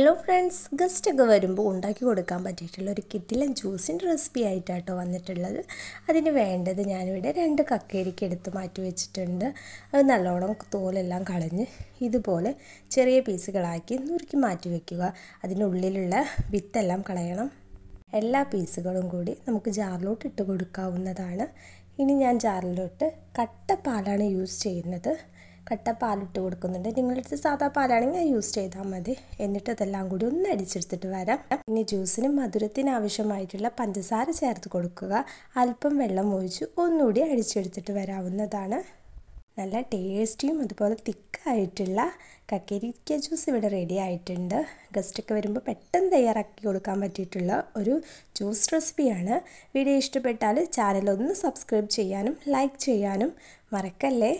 hello friends ഗസ്റ്റൊക്കെ വരുമ്പോൾ ഉണ്ടാക്കി കൊടുക്കാൻ പറ്റിയിട്ടുള്ള ഒരു കിറ്റിലൻ ജ്യൂസിൻ്റെ റെസിപ്പി ആയിട്ടാട്ടോ വന്നിട്ടുള്ളത് അതിന് വേണ്ടത് ഞാനിവിടെ രണ്ട് കക്കേരിക്ക് എടുത്ത് മാറ്റി വെച്ചിട്ടുണ്ട് അത് നല്ലോണം തോലെല്ലാം കളഞ്ഞ് ഇതുപോലെ ചെറിയ പീസുകളാക്കി നുറുക്കി മാറ്റി വയ്ക്കുക അതിനുള്ളിലുള്ള വിത്തെല്ലാം കളയണം എല്ലാ പീസുകളും കൂടി നമുക്ക് ജാറിലോട്ട് ഇട്ട് കൊടുക്കാവുന്നതാണ് ഇനി ഞാൻ ജാറിലോട്ട് കട്ട പാലാണ് യൂസ് ചെയ്യുന്നത് കട്ട പാലിട്ട് കൊടുക്കുന്നുണ്ട് നിങ്ങളുടെ അടുത്ത് സാധാ പാലാണെങ്കിൽ യൂസ് ചെയ്താൽ മതി എന്നിട്ട് അതെല്ലാം കൂടി ഒന്ന് അടിച്ചെടുത്തിട്ട് വരാം പിന്നെ ജ്യൂസിന് മധുരത്തിന് ആവശ്യമായിട്ടുള്ള പഞ്ചസാര ചേർത്ത് കൊടുക്കുക അല്പം വെള്ളം ഒഴിച്ച് ഒന്നുകൂടി അടിച്ചെടുത്തിട്ട് വരാവുന്നതാണ് നല്ല ടേസ്റ്റിയും അതുപോലെ തിക്കായിട്ടുള്ള കക്കരിക്ക ജ്യൂസ് ഇവിടെ റെഡി ആയിട്ടുണ്ട് ഗസ്റ്റൊക്കെ വരുമ്പോൾ പെട്ടെന്ന് തയ്യാറാക്കി കൊടുക്കാൻ പറ്റിയിട്ടുള്ള ഒരു ജ്യൂസ് റെസിപ്പിയാണ് വീഡിയോ ഇഷ്ടപ്പെട്ടാൽ ചാനൽ ഒന്ന് സബ്സ്ക്രൈബ് ചെയ്യാനും ലൈക്ക് ചെയ്യാനും മറക്കല്ലേ